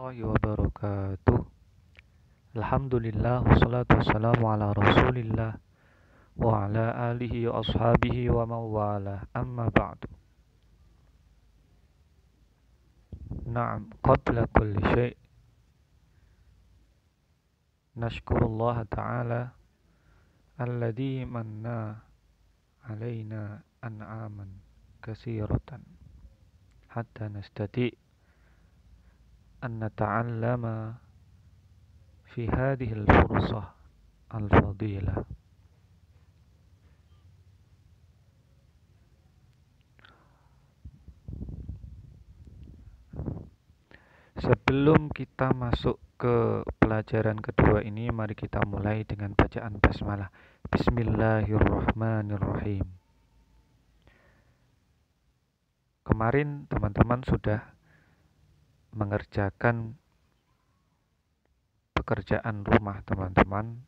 الله وبركاته الحمد لله والصلاة والسلام على رسول الله وعلى آله وأصحابه ومن والاه أما بعد نعم قبل كل شيء نشكر الله تعالى الذي منا علينا أنعاما كثيرة حتى نستطيع أن نتعلم في هذه الفرصة الفضيلة Sebelum kita masuk ke pelajaran kedua ini, mari kita mulai dengan bacaan basmalah. Bismillahirrahmanirrahim. Kemarin teman-teman sudah mengerjakan pekerjaan rumah teman-teman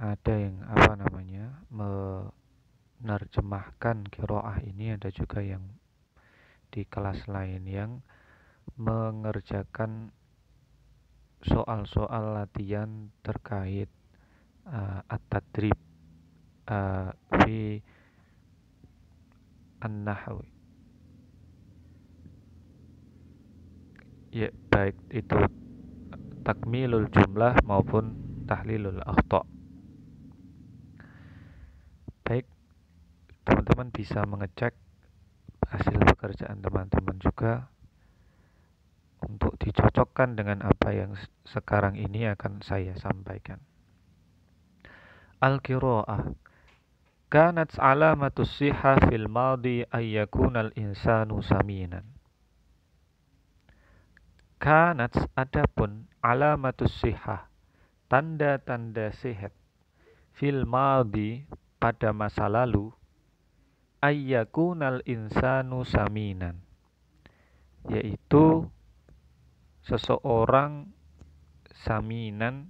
ada yang apa namanya menerjemahkan kiroah ini ada juga yang di kelas lain yang mengerjakan soal-soal latihan terkait uh, at-tadrib uh, fi an-nahwi ya baik itu takmilul jumlah maupun tahlilul akhta baik teman-teman bisa mengecek hasil pekerjaan teman-teman juga untuk dicocokkan dengan apa yang sekarang ini akan saya sampaikan al-qiraah kanat alamatus siha fil madi ayyakunal insanu saminan Kanat adapun alamatus sihah, tanda-tanda sehat, fil madi pada masa lalu, ayyakunal insanu saminan, yaitu seseorang saminan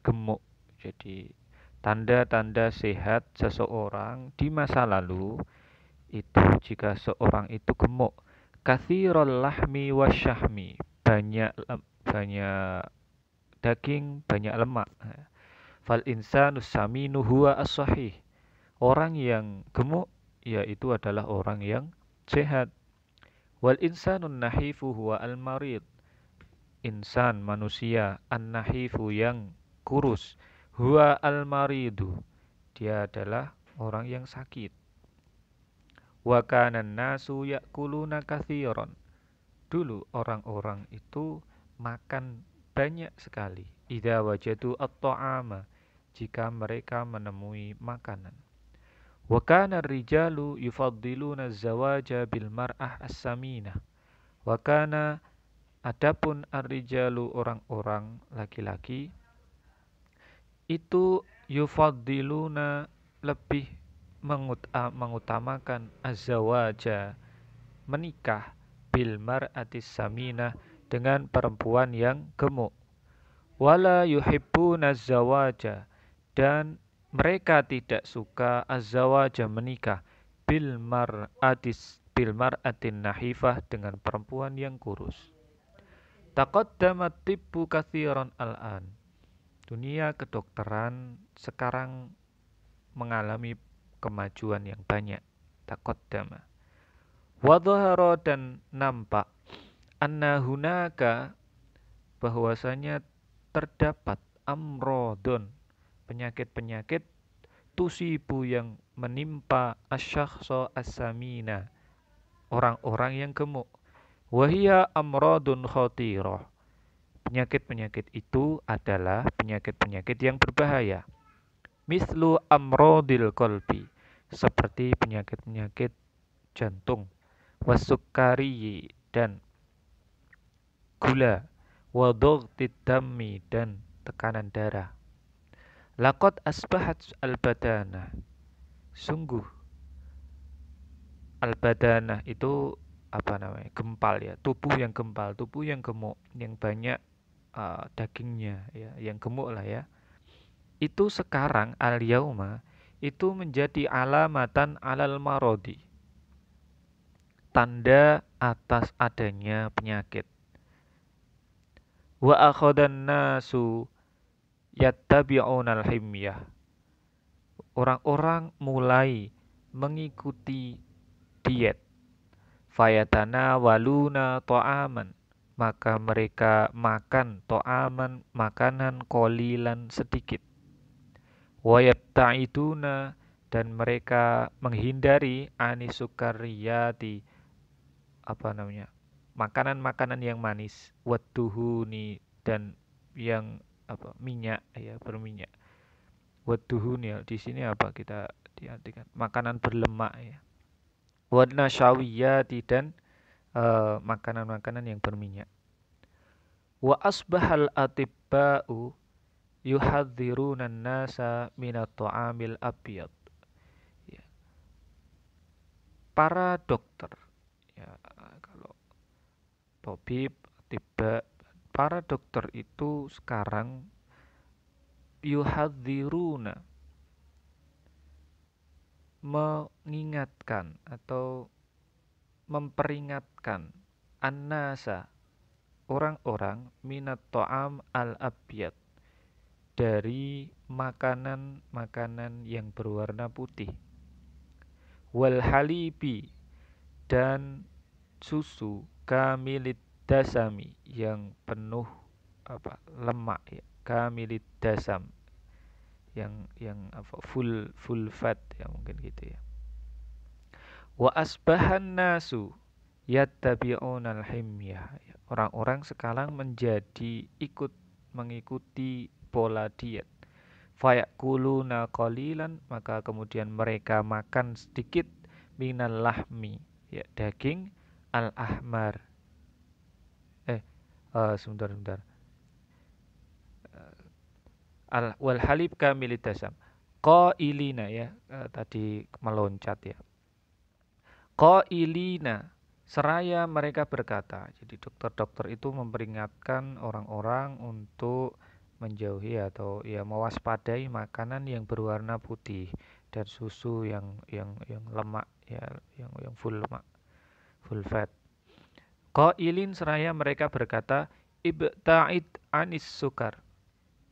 gemuk. Jadi tanda-tanda sehat seseorang di masa lalu itu jika seorang itu gemuk kathirul lahmi wasyahmi banyak banyak daging, banyak lemak. Fal insanu saminu huwa as -sahih. Orang yang gemuk yaitu adalah orang yang sehat. Wal insanu nahifu huwa al marid. Insan manusia an nahifu yang kurus. Huwa al maridu. Dia adalah orang yang sakit. Wa an nasu yakuluna katsiran dulu orang-orang itu makan banyak sekali idza wajadu at-ta'ama jika mereka menemui makanan wa kana rijalu yufaddiluna zawaja bil mar'ah as samina wa kana adapun ar-rijalu orang-orang laki-laki itu yufaddiluna lebih mengutamakan azawaja menikah bil mar'atis saminah dengan perempuan yang gemuk wala yuhibbuna zawaja dan mereka tidak suka azawaja menikah bil mar'atis bil mar'atin nahifah dengan perempuan yang kurus taqaddamat tibbu katsiran al'an dunia kedokteran sekarang mengalami kemajuan yang banyak takoddama wadhahara dan nampak anna hunaka bahwasanya terdapat amrodon penyakit-penyakit tusibu yang menimpa asyakhsa asamina orang-orang yang gemuk wahia amrodun khotiroh penyakit-penyakit itu adalah penyakit-penyakit yang berbahaya mislu amrodil kolbi seperti penyakit-penyakit jantung wasukari dan gula wa dami dan tekanan darah Lakot asbahat al-badana Sungguh Al-badana itu apa namanya gempal ya tubuh yang gempal tubuh yang gemuk yang banyak uh, dagingnya ya yang gemuk lah ya itu sekarang al yauma itu menjadi alamatan alal marodi tanda atas adanya penyakit. Wa akhadan nasu yattabi'una al-himyah. Orang-orang mulai mengikuti diet. Fayatana waluna to'aman. Maka mereka makan to'aman, makanan kolilan sedikit. Wayabta'iduna dan mereka menghindari anisukariyati apa namanya makanan-makanan yang manis nih dan yang apa minyak ya berminyak nih di sini apa kita diartikan makanan berlemak ya wanasyawiyati dan makanan eh, makanan-makanan yang berminyak wa asbahal atibba'u yuhadzirunan nasa minat ta'amil abiyat ya. para dokter ya, tobib tiba para dokter itu sekarang yuhadziruna mengingatkan atau memperingatkan annasa orang-orang minat to'am al abyad dari makanan-makanan yang berwarna putih wal halibi dan susu kamilid dasami yang penuh apa lemak ya kamilid dasam yang yang apa full full fat ya mungkin gitu ya wa asbahan nasu yattabi'una al-himyah ya. orang-orang sekarang menjadi ikut mengikuti pola diet fayakuluna qalilan maka kemudian mereka makan sedikit minal lahmi ya daging Al-Ahmar. Eh, uh, sebentar, sebentar. Eh, al wal halib kamil dasam. Qailina ya, uh, tadi meloncat ya. Qailina seraya mereka berkata. Jadi dokter-dokter itu memperingatkan orang-orang untuk menjauhi atau ya mewaspadai makanan yang berwarna putih dan susu yang yang yang lemak ya yang yang full lemak fat. Qailin seraya mereka berkata, ibta'id anis sukar.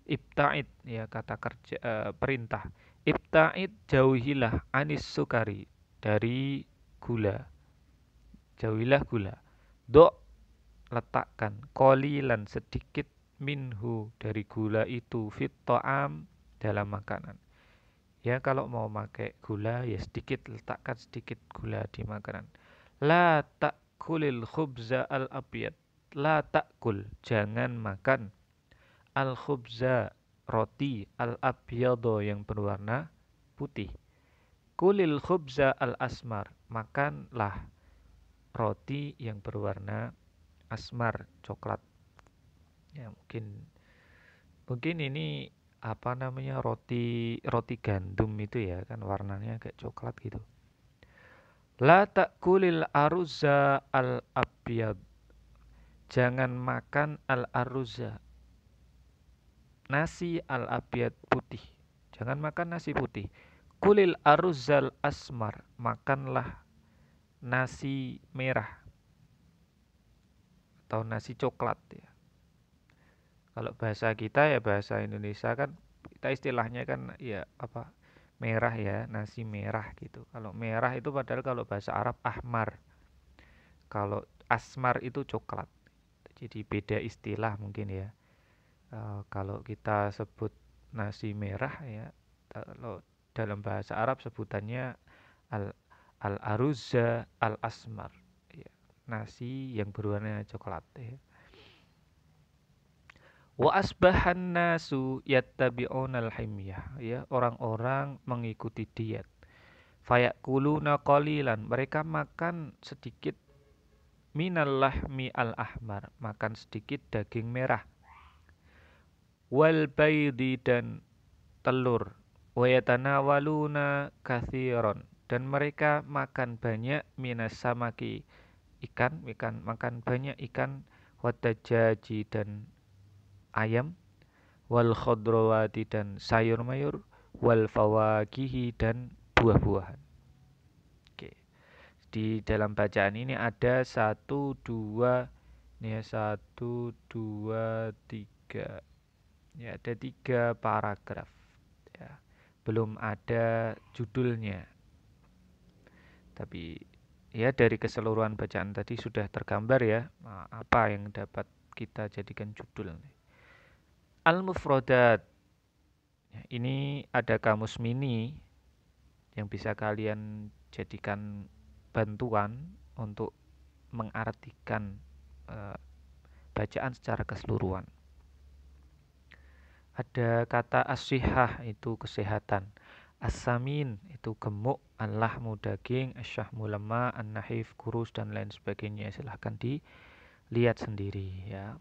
Ibta'id ya kata kerja uh, perintah. Ibta'id jauhilah anis sukari dari gula. Jauhilah gula. do letakkan kolilan sedikit minhu dari gula itu fitoam dalam makanan. Ya kalau mau pakai gula ya sedikit letakkan sedikit gula di makanan La ta'kulil khubza al abyad. La ta'kul, jangan makan. Al khubza, roti al abyado yang berwarna putih. Kulil khubza al asmar, makanlah roti yang berwarna asmar, coklat. Ya, mungkin mungkin ini apa namanya roti roti gandum itu ya kan warnanya agak coklat gitu La ta'kulil aruza al abiyad Jangan makan al aruza. Nasi al abiyad putih. Jangan makan nasi putih. Kulil aruzal asmar. Makanlah nasi merah atau nasi coklat ya. Kalau bahasa kita ya bahasa Indonesia kan kita istilahnya kan ya apa merah ya nasi merah gitu kalau merah itu padahal kalau bahasa Arab ahmar kalau asmar itu coklat jadi beda istilah mungkin ya e, kalau kita sebut nasi merah ya kalau dalam bahasa Arab sebutannya al al aruza al asmar ya, nasi yang berwarna coklat ya wa asbahan nasu al himyah ya orang-orang mengikuti diet fayakuluna qalilan mereka makan sedikit minal lahmi al ahmar makan sedikit daging merah wal baydi dan telur yatanawaluna kathiron dan mereka makan banyak minas samaki ikan ikan makan banyak ikan wadajaji dan ayam wal khadrawati dan sayur mayur wal fawakihi dan buah-buahan oke di dalam bacaan ini ada satu dua ini ya satu dua tiga ya ada tiga paragraf ya belum ada judulnya tapi ya dari keseluruhan bacaan tadi sudah tergambar ya apa yang dapat kita jadikan judul nih. Al-Mufrodat. Ya, ini ada kamus mini yang bisa kalian jadikan bantuan untuk mengartikan e, bacaan secara keseluruhan. Ada kata asyihah itu kesehatan. Asamin itu gemuk, Allah daging, asyahmu lemah, an-nahif kurus dan lain sebagainya. Silahkan dilihat sendiri ya.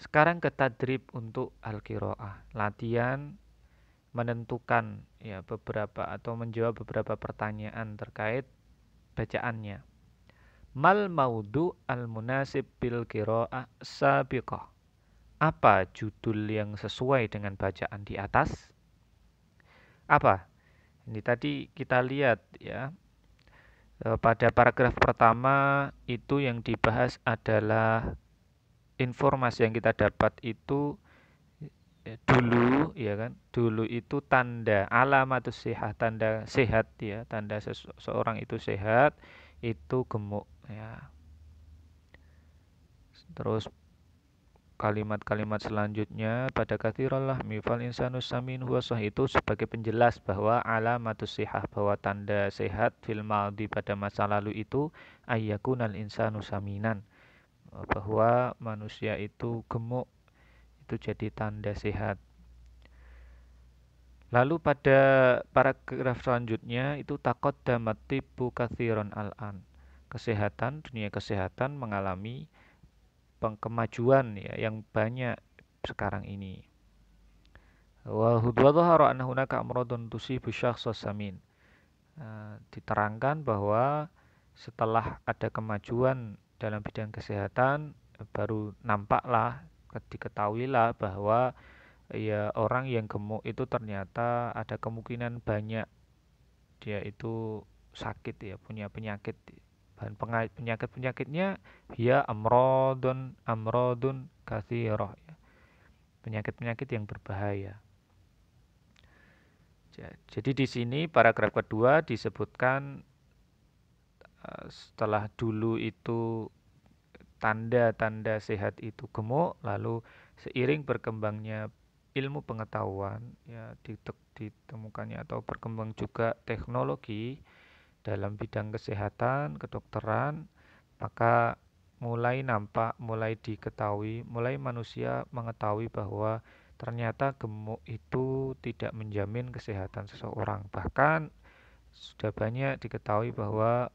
Sekarang ke tadrib untuk al-qiraah, latihan menentukan ya beberapa atau menjawab beberapa pertanyaan terkait bacaannya. Mal maudu al munasib bil qiraah sabiqah. Apa judul yang sesuai dengan bacaan di atas? Apa? Ini tadi kita lihat ya. Eh, pada paragraf pertama itu yang dibahas adalah informasi yang kita dapat itu eh, dulu ya kan dulu itu tanda alamat sehat tanda sehat ya tanda seseorang itu sehat itu gemuk ya terus kalimat-kalimat selanjutnya pada kathirallah mifal insanus samin huwasah itu sebagai penjelas bahwa alamatus sihah bahwa tanda sehat fil maldi pada masa lalu itu ayyakunal insanu saminan Eh, bahwa manusia itu gemuk itu jadi tanda sehat. Lalu pada paragraf selanjutnya itu takut damati bukathiron al-an. Kesehatan, dunia kesehatan mengalami pengkemajuan ya yang banyak sekarang ini. Wa eh, Diterangkan bahwa setelah ada kemajuan dalam bidang kesehatan baru nampaklah diketahuilah bahwa ya orang yang gemuk itu ternyata ada kemungkinan banyak dia itu sakit ya punya penyakit bahan penyakit penyakitnya ya amrodon amrodun kasiroh ya penyakit penyakit yang berbahaya jadi di sini paragraf kedua disebutkan Eh, setelah dulu itu tanda-tanda sehat itu gemuk lalu seiring berkembangnya ilmu pengetahuan ya ditemukannya atau berkembang juga teknologi dalam bidang kesehatan, kedokteran, maka mulai nampak, mulai diketahui, mulai manusia mengetahui bahwa ternyata gemuk itu tidak menjamin kesehatan seseorang. Bahkan sudah banyak diketahui bahwa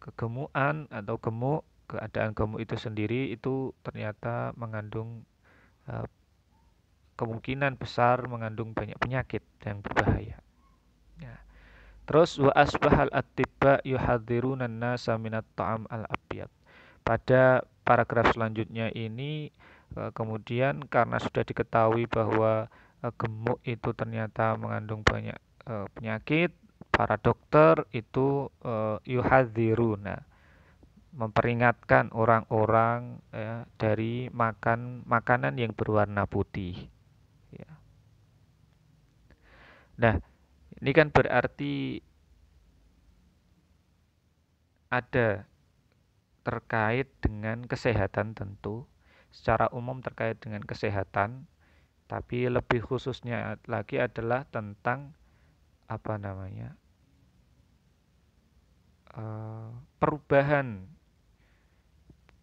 kegemukan atau gemuk, keadaan gemuk itu sendiri itu ternyata mengandung e, kemungkinan besar mengandung banyak penyakit yang berbahaya. Ya. Terus wa asbahal atibba yuhadiru nasa minat ta'am al abiyat Pada paragraf selanjutnya ini eh, kemudian karena sudah diketahui bahwa eh, gemuk itu ternyata mengandung banyak penyakit para dokter itu uh, yuhadziruna memperingatkan orang-orang ya, dari makan makanan yang berwarna putih. Ya. Nah, ini kan berarti ada terkait dengan kesehatan tentu, secara umum terkait dengan kesehatan, tapi lebih khususnya lagi adalah tentang apa namanya Eh, perubahan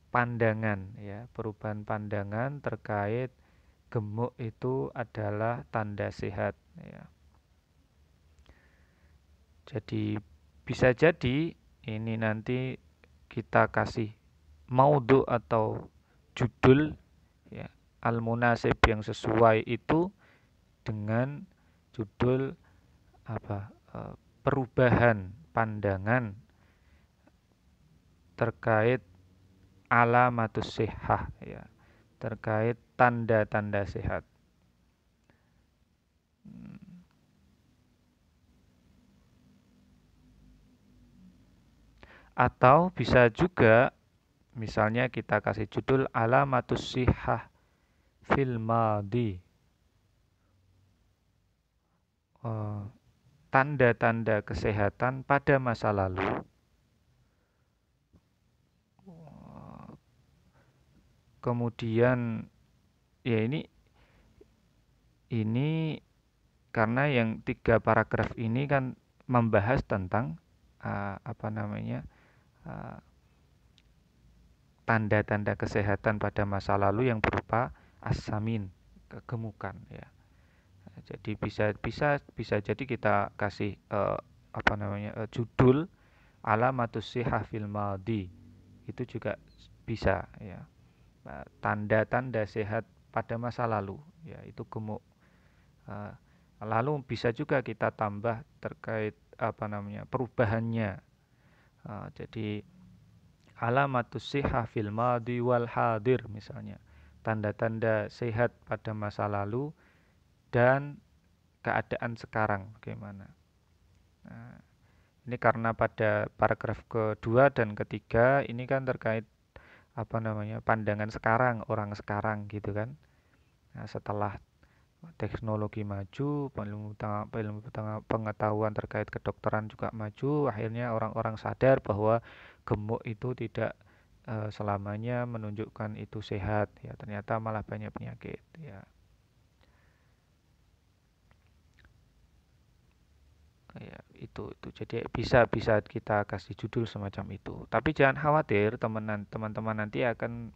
pandangan ya perubahan pandangan terkait gemuk itu adalah tanda sehat ya. jadi bisa jadi ini nanti kita kasih maudhu atau judul ya al munasib yang sesuai itu dengan judul apa eh, perubahan pandangan terkait alamatus sihah ya terkait tanda-tanda sehat hmm. atau bisa juga misalnya kita kasih judul alamatus sihah fil madi eh, tanda-tanda kesehatan pada masa lalu Kemudian ya ini ini karena yang tiga paragraf ini kan membahas tentang uh, apa namanya tanda eh, tanda-tanda kesehatan pada masa lalu yang berupa asamin kegemukan ya jadi bisa bisa bisa jadi kita kasih uh, apa namanya uh, judul alamatus sihah fil maldi itu juga bisa ya Nah, tanda-tanda sehat pada masa lalu, yaitu gemuk. Eh, lalu bisa juga kita tambah terkait apa namanya perubahannya. Eh, jadi alamatus siha fil madi wal hadir misalnya tanda-tanda sehat pada masa lalu dan keadaan sekarang bagaimana. Nah, ini karena pada paragraf kedua dan ketiga ini kan terkait apa namanya pandangan sekarang orang sekarang gitu kan nah, setelah teknologi maju ilmu pengetahuan terkait kedokteran juga maju akhirnya orang-orang sadar bahwa gemuk itu tidak eh, selamanya menunjukkan itu sehat ya ternyata malah banyak penyakit ya ya itu itu jadi bisa bisa kita kasih judul semacam itu tapi jangan khawatir temenan teman-teman nanti akan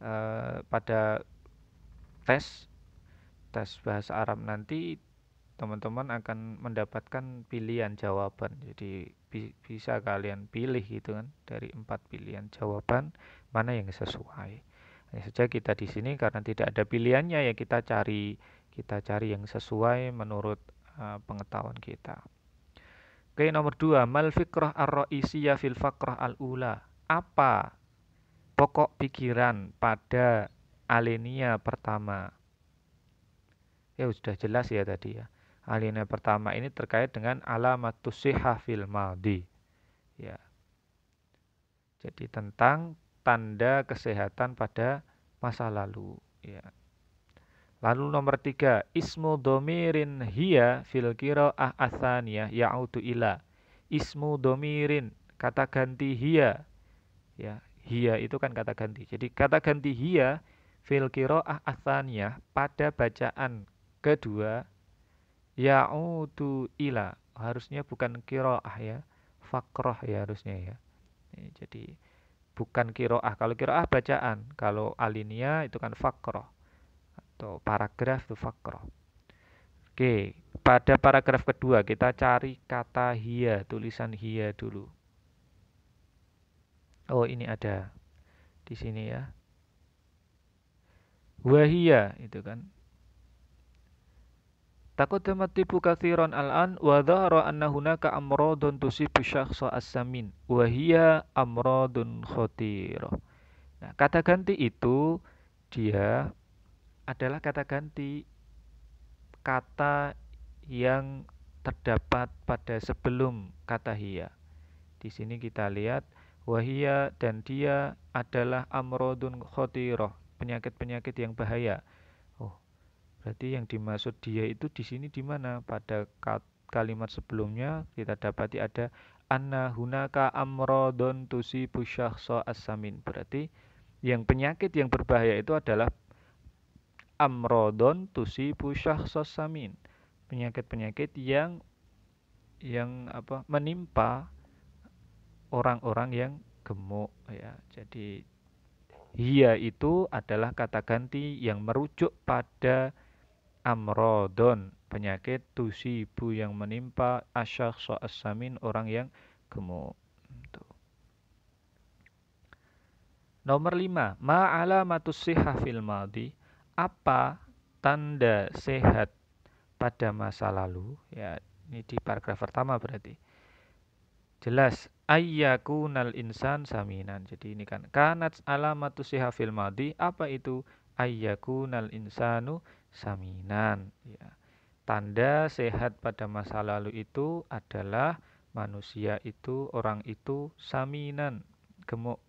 uh, pada tes tes bahasa Arab nanti teman-teman akan mendapatkan pilihan jawaban jadi bi bisa kalian pilih gitu kan dari empat pilihan jawaban mana yang sesuai hanya saja kita di sini karena tidak ada pilihannya ya kita cari kita cari yang sesuai menurut uh, pengetahuan kita Oke, nomor dua, mal fikrah ar fil fakrah al-ula. Apa pokok pikiran pada alenia pertama? Ya, sudah jelas ya tadi ya. Alenia pertama ini terkait dengan alamatus sihah fil maldi. Ya. Jadi tentang tanda kesehatan pada masa lalu, ya. Lalu nomor tiga, ismu domirin hiya fil ah asaniyah ya'udu ila. Ismu domirin, kata ganti hiya. Ya, hiya itu kan kata ganti. Jadi kata ganti hiya fil ah asaniyah pada bacaan kedua ya ya'udu ila. Harusnya bukan kiro ah ya, fakroh ya harusnya ya. Jadi bukan kiro ah. Kalau kiro ah bacaan, kalau alinia itu kan fakroh atau paragraf itu fakro. Oke, pada paragraf kedua kita cari kata hia tulisan hia dulu. Oh, ini ada di sini ya. Wahia itu kan. Takut tipu kathiran al-an wa dhahara anna hunaka amradun tusibu syakhsa as-samin wa hiya amradun khatirah. Nah, kata ganti itu dia adalah kata ganti kata yang terdapat pada sebelum kata hiya. Di sini kita lihat wahia dan dia adalah amrodun khotiroh, penyakit-penyakit yang bahaya. Oh, berarti yang dimaksud dia itu di sini di mana? Pada kalimat sebelumnya kita dapati ada anna hunaka amrodun tusi syakhsa asamin. Berarti yang penyakit yang berbahaya itu adalah amrodon tusi pusah sosamin penyakit-penyakit yang yang apa menimpa orang-orang yang gemuk ya. Jadi hia itu adalah kata ganti yang merujuk pada amrodon penyakit tusi bu yang menimpa asyakh asamin orang yang gemuk. Nomor lima ma alamatus sihah fil madi? apa tanda sehat pada masa lalu ya ini di paragraf pertama berarti jelas ayyakunal insan saminan jadi ini kan kanat alamatu siha fil madi apa itu ayyakunal insanu saminan ya tanda sehat pada masa lalu itu adalah manusia itu orang itu saminan gemuk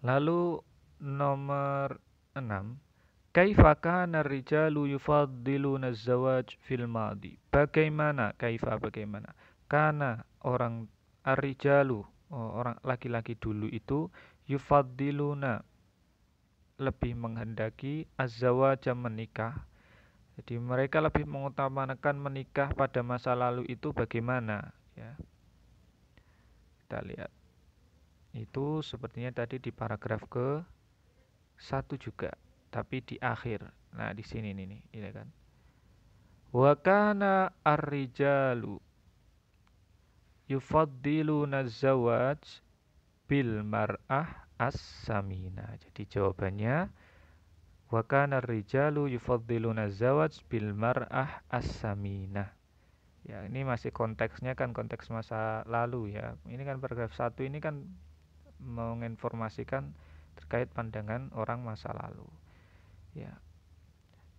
Lalu nomor 6 Kaifaka narijalu rijalu yufaddiluna zawaj fil madi Bagaimana kaifa bagaimana Karena orang arijalu oh, orang laki-laki dulu itu Yufadiluna lebih menghendaki azzawaja menikah jadi mereka lebih mengutamakan menikah pada masa lalu itu bagaimana ya kita lihat itu sepertinya tadi di paragraf ke satu juga tapi di akhir nah di sini nih nih ini kan wakana arrijalu yufaddiluna nazawaj bil mar'ah as-samina jadi jawabannya wakana arrijalu yufaddiluna nazawaj bil mar'ah as-samina ya ini masih konteksnya kan konteks masa lalu ya ini kan paragraf satu ini kan menginformasikan terkait pandangan orang masa lalu. Ya.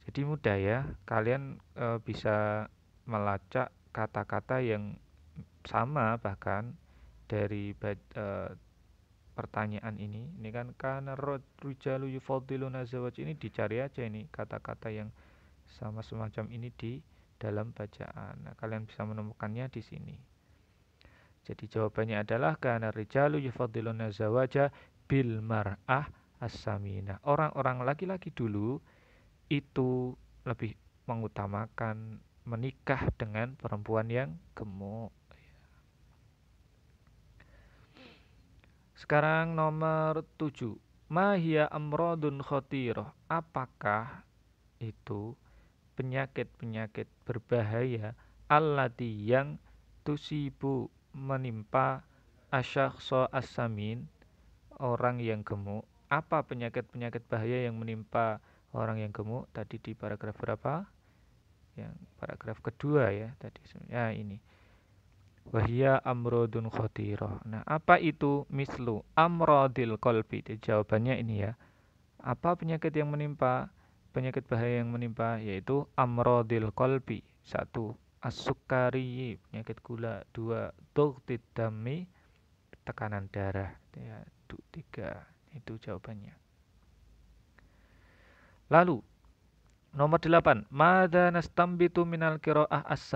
Jadi mudah ya, kalian e, bisa melacak kata-kata yang sama bahkan dari e, pertanyaan ini. Ini kan karena rujalu yufadiluna zawaj ini dicari aja ini kata-kata yang sama semacam ini di dalam bacaan. Nah, kalian bisa menemukannya di sini. Jadi jawabannya adalah karena rijalu yufadiluna zawaja bil mar'ah as samina Orang-orang laki-laki dulu itu lebih mengutamakan menikah dengan perempuan yang gemuk. Ya. Sekarang nomor 7. Mahia amrodun khotiroh. Apakah itu penyakit-penyakit berbahaya allati yang tusibu menimpa asyakhsa asamin orang yang gemuk apa penyakit-penyakit bahaya yang menimpa orang yang gemuk tadi di paragraf berapa yang paragraf kedua ya tadi ya ini wahia amrodun khotiroh nah apa itu mislu amrodil kolbi jawabannya ini ya apa penyakit yang menimpa penyakit bahaya yang menimpa yaitu amrodil kolbi satu asukari penyakit gula dua doktit dami tekanan darah ya tiga itu jawabannya lalu Nomor delapan Mada nastambitu minal kiro'ah as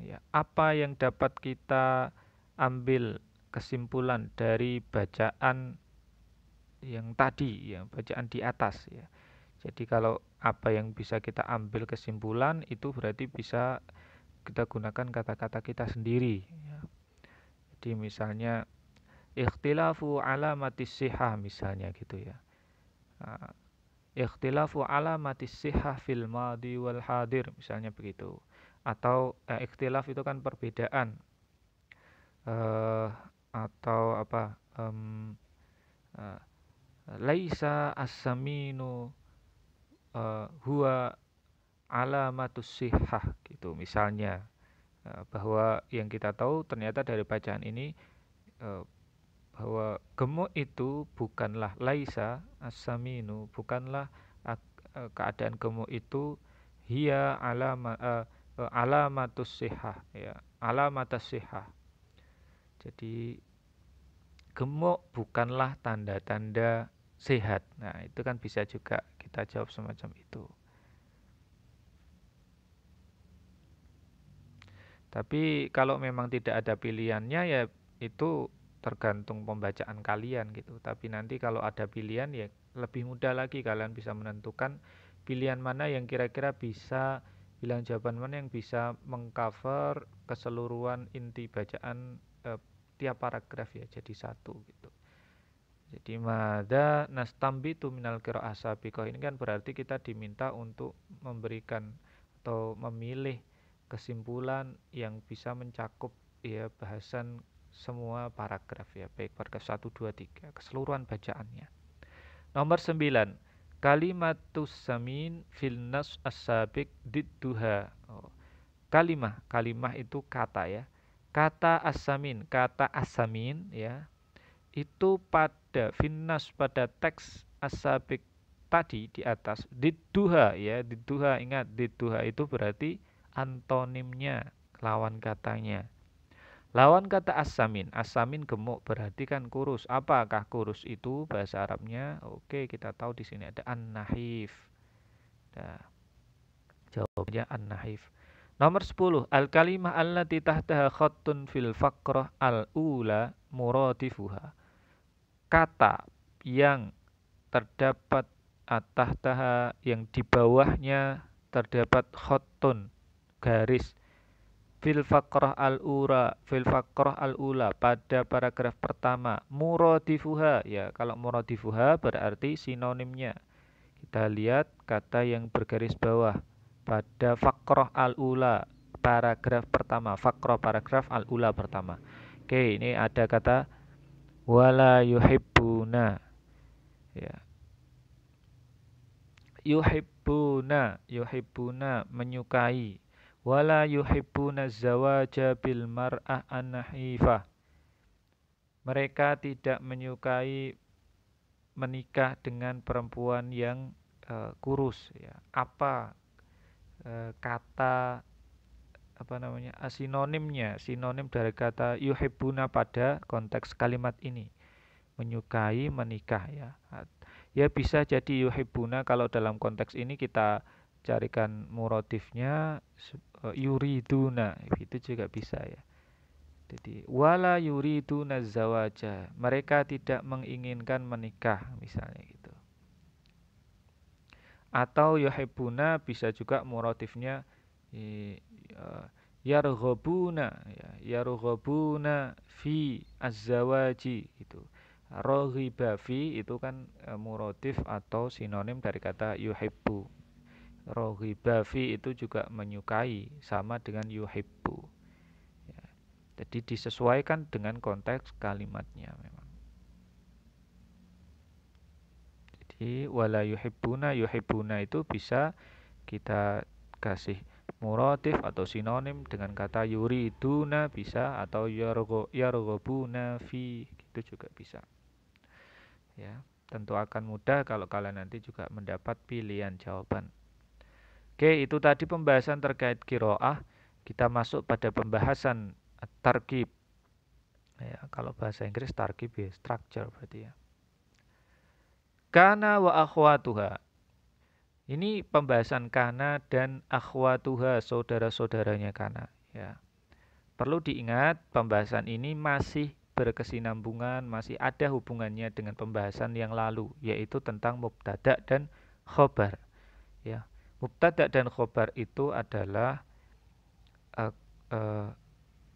Ya, apa yang dapat kita ambil kesimpulan dari bacaan yang tadi, ya, bacaan di atas. Ya. Jadi kalau apa yang bisa kita ambil kesimpulan itu berarti bisa kita gunakan kata-kata kita sendiri. Ya. Jadi misalnya ikhtilafu alamatis siha misalnya gitu ya. uh, ikhtilafu alamatis siha fil madi wal hadir misalnya begitu. Atau uh, ikhtilaf itu kan perbedaan. uh, atau apa? Um, uh, laisa asaminu uh, Hua huwa alamatus sihah gitu misalnya eh, bahwa yang kita tahu ternyata dari bacaan ini eh, bahwa gemuk itu bukanlah laisa asaminu bukanlah eh, keadaan gemuk itu hia alama uh, alamatus sihah ya alamatus sihah jadi gemuk bukanlah tanda-tanda sehat nah itu kan bisa juga kita jawab semacam itu Tapi kalau memang tidak ada pilihannya ya itu tergantung pembacaan kalian gitu. Tapi nanti kalau ada pilihan ya lebih mudah lagi kalian bisa menentukan pilihan mana yang kira-kira bisa bilang jawaban mana yang bisa mengcover keseluruhan inti bacaan eh, tiap paragraf ya jadi satu gitu. Jadi mada tu minal qiraah asabi ini kan berarti kita diminta untuk memberikan atau memilih kesimpulan yang bisa mencakup ya bahasan semua paragraf ya, baik paragraf 1 2 3 keseluruhan bacaannya. Nomor 9. Kalimatus samin fil nas asabik sabiq didduha. Oh. Kalimah, kalimah itu kata ya. Kata asamin, kata asamin ya. Itu pada finnas pada teks asabik tadi di atas didduha ya, didduha ingat didduha itu berarti antonimnya, lawan katanya. Lawan kata asamin, as asamin gemuk berarti kan kurus. Apakah kurus itu bahasa Arabnya? Oke, kita tahu di sini ada an-nahif. Nah, jawabnya an-nahif. Nomor 10, al-kalimah allati tahtaha khattun fil faqrah al-ula muradifuha. Kata yang terdapat atahtaha ah, yang di bawahnya terdapat khattun garis fil faqrah al ura fil faqrah al ula pada paragraf pertama muradifuha ya kalau muradifuha berarti sinonimnya kita lihat kata yang bergaris bawah pada faqrah al ula paragraf pertama faqrah paragraf al ula pertama oke ini ada kata wala yuhibbuna ya yuhibbuna yuhibbuna menyukai wala yuhibbuna zawaja bil mar'ah annahifah mereka tidak menyukai menikah dengan perempuan yang uh, kurus ya apa uh, kata apa namanya eh, sinonimnya sinonim dari kata yuhibbuna pada konteks kalimat ini menyukai menikah ya ya bisa jadi yuhibbuna kalau dalam konteks ini kita carikan muratifnya eh, yuriduna itu juga bisa ya jadi wala yuriduna zawaja mereka tidak menginginkan menikah misalnya gitu atau yuhibuna bisa juga muratifnya yarghabuna ya yarghabuna ya, fi azwaji itu rohibafi itu kan e, eh, murotif atau sinonim dari kata yuhibbu rohibafi itu juga menyukai sama dengan yuhibbu ya, jadi disesuaikan dengan konteks kalimatnya memang jadi wala yuhibbuna yuhibbuna itu bisa kita kasih muratif atau sinonim dengan kata yuriduna bisa atau Yarogobu na fi itu juga bisa ya tentu akan mudah kalau kalian nanti juga mendapat pilihan jawaban Oke, itu tadi pembahasan terkait kiroah. Kita masuk pada pembahasan tarkib. Ya, kalau bahasa Inggris tarkib ya, structure berarti ya. Kana wa akhwatuha. Ini pembahasan Kana dan akhwatuha, saudara-saudaranya Kana. Ya. Perlu diingat, pembahasan ini masih berkesinambungan, masih ada hubungannya dengan pembahasan yang lalu, yaitu tentang mubtada dan khobar. Ya mubtada dan khobar itu adalah uh, uh,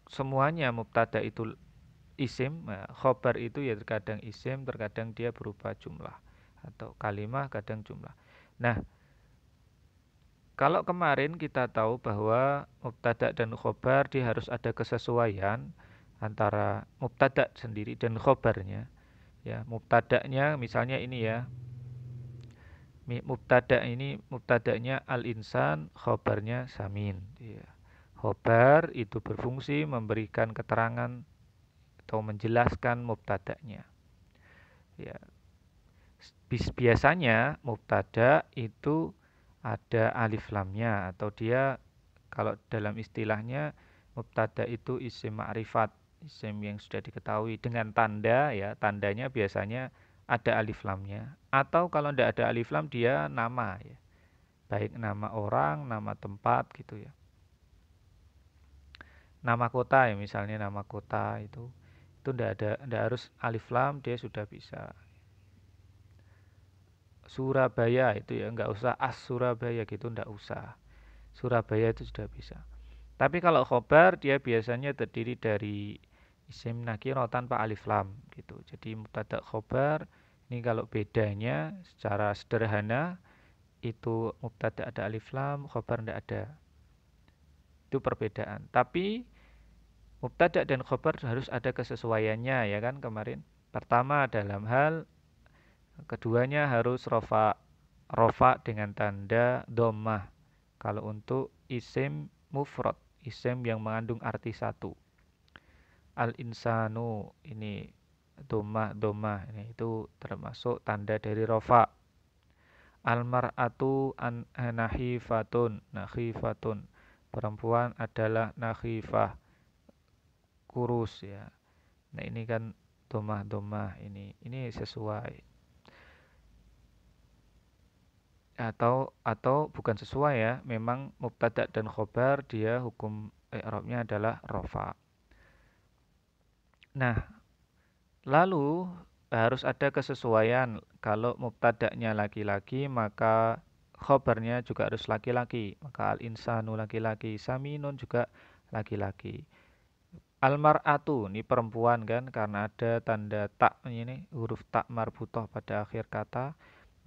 semuanya mubtada itu isim, ya. khobar itu ya terkadang isim, terkadang dia berupa jumlah atau kalimah, kadang jumlah. Nah, kalau kemarin kita tahu bahwa mubtada dan khobar dia harus ada kesesuaian antara mubtada sendiri dan khobarnya. Ya, mubtadanya misalnya ini ya, mubtada ini mubtadanya al insan khobarnya samin ya. khobar itu berfungsi memberikan keterangan atau menjelaskan mubtadanya ya biasanya mubtada itu ada alif lamnya atau dia kalau dalam istilahnya mubtada itu isim ma'rifat isim yang sudah diketahui dengan tanda ya tandanya biasanya ada alif lamnya atau kalau tidak ada alif lam dia nama ya baik nama orang nama tempat gitu ya nama kota ya misalnya nama kota itu itu tidak ada tidak harus alif lam dia sudah bisa Surabaya itu ya nggak usah as Surabaya gitu ndak usah Surabaya itu sudah bisa tapi kalau khobar dia biasanya terdiri dari isim nakiro tanpa alif lam gitu jadi mubtada khobar ini kalau bedanya secara sederhana itu mubtada ada alif lam, khobar tidak ada. Itu perbedaan. Tapi mubtada dan khobar harus ada kesesuaiannya ya kan kemarin. Pertama dalam hal keduanya harus rofa rofa dengan tanda domah. Kalau untuk isim mufrad, isim yang mengandung arti satu. Al insanu ini doma doma ini itu termasuk tanda dari rofa almaratu an nahifatun nahifatun perempuan adalah nahifah kurus ya nah ini kan domah domah ini ini sesuai atau atau bukan sesuai ya memang mubtada dan khobar dia hukum Arabnya adalah rofa nah Lalu harus ada kesesuaian. Kalau mubtada'nya laki-laki, maka khobarnya juga harus laki-laki. Maka al-insanu laki-laki, saminun juga laki-laki. Almar'atu ini perempuan kan karena ada tanda tak ini huruf tak marbutoh pada akhir kata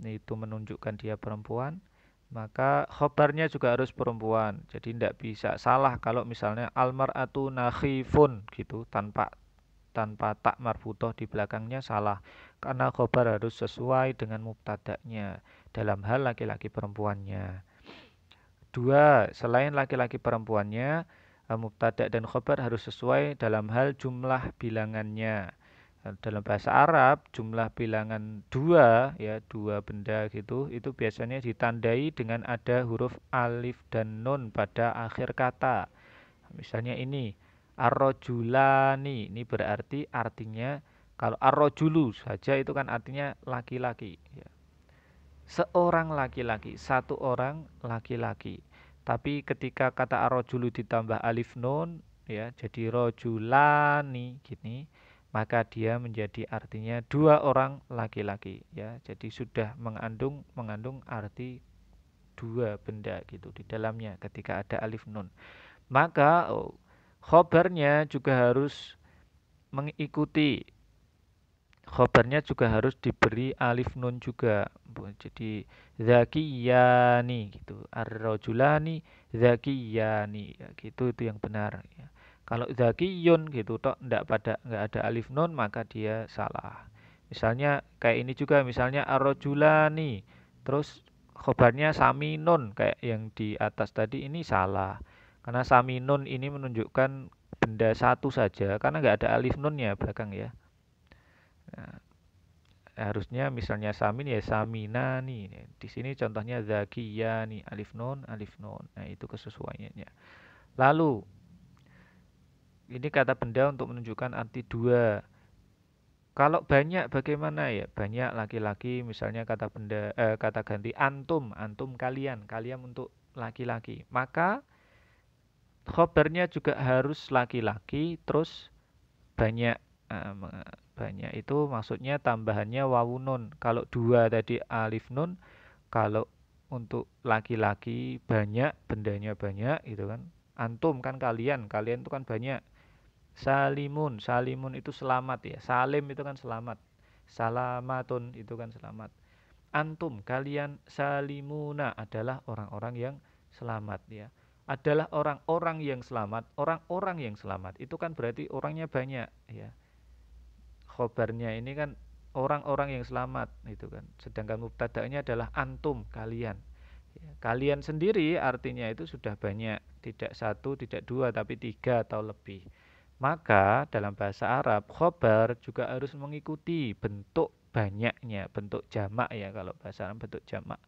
Ini itu menunjukkan dia perempuan maka khobarnya juga harus perempuan jadi tidak bisa salah kalau misalnya almar'atu nakhifun gitu tanpa tanpa tak marbutoh di belakangnya salah karena khobar harus sesuai dengan mubtadaknya dalam hal laki-laki perempuannya. Dua, selain laki-laki perempuannya, eh, mubtadak dan khobar harus sesuai dalam hal jumlah bilangannya. Eh, dalam bahasa Arab, jumlah bilangan dua, ya dua benda gitu, itu biasanya ditandai dengan ada huruf alif dan nun pada akhir kata. Misalnya ini, Arrojulani ini berarti artinya kalau arrojulu saja itu kan artinya laki-laki ya. Seorang laki-laki, satu orang laki-laki. Tapi ketika kata arrojulu ditambah alif nun ya, jadi rojulani gini, maka dia menjadi artinya dua orang laki-laki ya. Jadi sudah mengandung mengandung arti dua benda gitu di dalamnya ketika ada alif nun. Maka oh, khobarnya juga harus mengikuti khobarnya juga harus diberi alif nun juga jadi zakiyani gitu arrojulani zakiyani ya, gitu itu yang benar ya. kalau zakiyun gitu tok ndak pada nggak ada alif nun maka dia salah misalnya kayak ini juga misalnya arrojulani terus khobarnya saminun kayak yang di atas tadi ini salah karena saminun ini menunjukkan benda satu saja karena nggak ada alif nunnya belakang ya nah, harusnya misalnya samin ya saminani nah, di sini contohnya nih alif nun alif nun nah itu kesesuaiannya lalu ini kata benda untuk menunjukkan anti dua kalau banyak bagaimana ya banyak laki-laki misalnya kata benda eh, kata ganti antum antum kalian kalian untuk laki-laki maka khobarnya juga harus laki-laki terus banyak uh, banyak itu maksudnya tambahannya wawu nun kalau dua tadi alif nun kalau untuk laki-laki banyak bendanya banyak gitu kan antum kan kalian kalian itu kan banyak salimun salimun itu selamat ya salim itu kan selamat salamatun itu kan selamat antum kalian salimuna adalah orang-orang yang selamat ya adalah orang-orang yang selamat. Orang-orang yang selamat itu kan berarti orangnya banyak ya. Khobarnya ini kan orang-orang yang selamat itu kan. Sedangkan mubtada'nya adalah antum kalian. Ya, kalian sendiri artinya itu sudah banyak, tidak satu, tidak dua, tapi tiga atau lebih. Maka dalam bahasa Arab khobar juga harus mengikuti bentuk banyaknya, bentuk jamak ya kalau bahasa Arab bentuk jamak.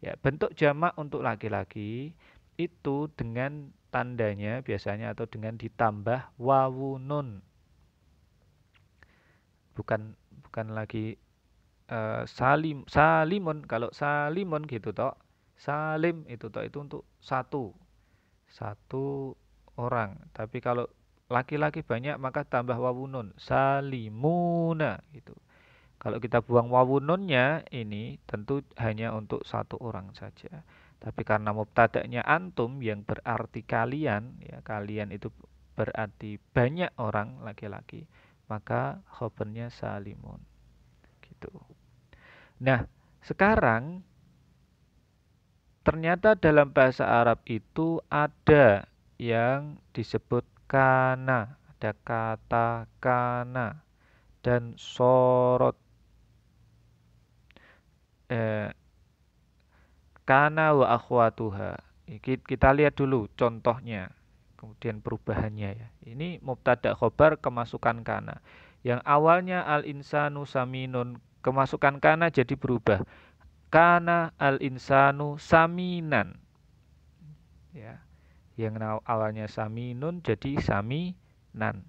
Ya, bentuk jamak untuk laki-laki, itu dengan tandanya biasanya atau dengan ditambah wawu nun bukan bukan lagi uh, salim salimun kalau salimun gitu toh salim itu toh itu untuk satu satu orang tapi kalau laki-laki banyak maka tambah wawunun salimuna gitu kalau kita buang wawununnya ini tentu hanya untuk satu orang saja tapi karena mubtada'nya antum yang berarti kalian, ya kalian itu berarti banyak orang laki-laki, maka khobarnya salimun. Gitu. Nah, sekarang ternyata dalam bahasa Arab itu ada yang disebut kana, ada kata kana dan sorot. Eh, kana wa akhwatuha. Kita lihat dulu contohnya, kemudian perubahannya ya. Ini mubtada khobar kemasukan kana. Yang awalnya al insanu saminun kemasukan kana jadi berubah. Kana al insanu saminan. Ya. Yang awalnya saminun jadi saminan.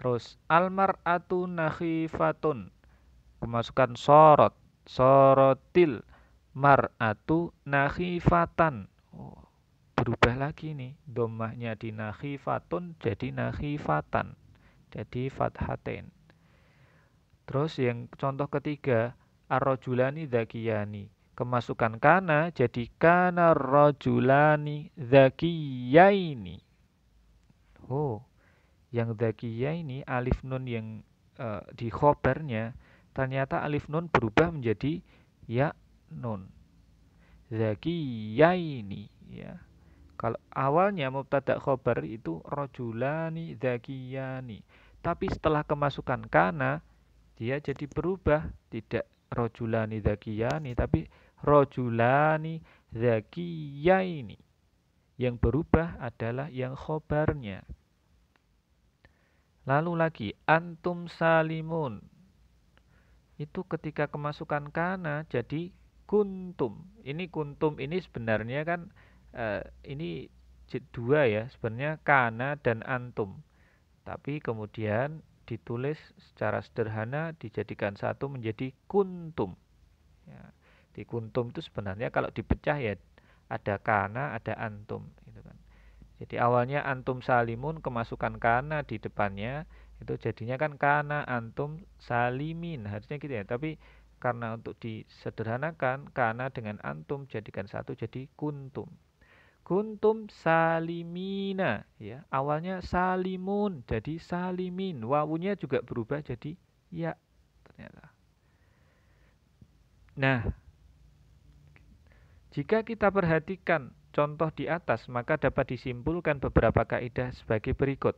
Terus almaratu nakhifatun kemasukan sorot sorotil mar'atu nakhifatan oh, berubah lagi nih domahnya di nakhifatun jadi nakhifatan jadi fathaten terus yang contoh ketiga arrojulani zakiyani kemasukan kana jadi kana rojulani zakiyaini oh yang zakiyaini alif nun yang uh, di khobarnya ternyata alif nun berubah menjadi ya nun zakiyaini ya kalau awalnya mubtada khobar itu rojulani zakiyani tapi setelah kemasukan kana dia jadi berubah tidak rojulani zakiyani tapi rojulani zakiyaini yang berubah adalah yang khobarnya lalu lagi antum salimun itu ketika kemasukan kana jadi kuntum. Ini kuntum ini sebenarnya kan uh, ini dua ya, sebenarnya kana dan antum. Tapi kemudian ditulis secara sederhana dijadikan satu menjadi kuntum. Ya. Di kuntum itu sebenarnya kalau dipecah ya ada kana, ada antum gitu kan. Jadi awalnya antum salimun kemasukan kana di depannya itu jadinya kan kana antum salimin harusnya gitu ya tapi karena untuk disederhanakan karena dengan antum jadikan satu jadi kuntum kuntum salimina ya awalnya salimun jadi salimin wawunya juga berubah jadi ya ternyata nah jika kita perhatikan contoh di atas maka dapat disimpulkan beberapa kaidah sebagai berikut